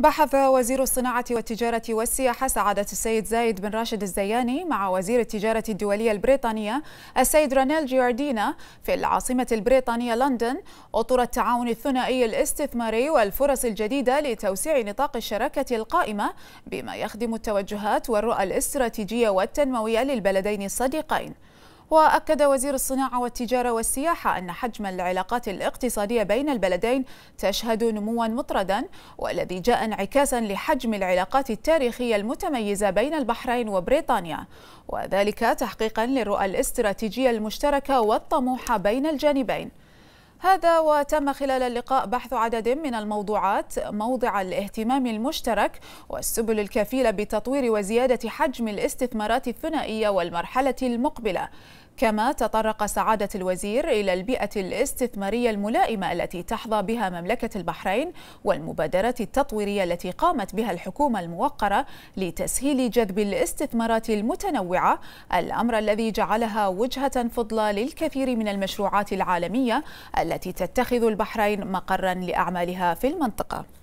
بحث وزير الصناعة والتجارة والسياحة سعادة السيد زايد بن راشد الزياني مع وزير التجارة الدولية البريطانية السيد رانيل جياردينا في العاصمة البريطانية لندن أطر التعاون الثنائي الاستثماري والفرص الجديدة لتوسيع نطاق الشراكة القائمة بما يخدم التوجهات والرؤى الاستراتيجية والتنموية للبلدين الصديقين وأكد وزير الصناعة والتجارة والسياحة أن حجم العلاقات الاقتصادية بين البلدين تشهد نموا مطردا والذي جاء انعكاسا لحجم العلاقات التاريخية المتميزة بين البحرين وبريطانيا وذلك تحقيقا للرؤى الاستراتيجية المشتركة والطموحة بين الجانبين هذا وتم خلال اللقاء بحث عدد من الموضوعات موضع الاهتمام المشترك والسبل الكفيلة بتطوير وزيادة حجم الاستثمارات الثنائية والمرحلة المقبلة كما تطرق سعادة الوزير إلى البيئة الاستثمارية الملائمة التي تحظى بها مملكة البحرين والمبادرات التطويرية التي قامت بها الحكومة الموقرة لتسهيل جذب الاستثمارات المتنوعة الأمر الذي جعلها وجهة فضلى للكثير من المشروعات العالمية التي تتخذ البحرين مقرا لأعمالها في المنطقة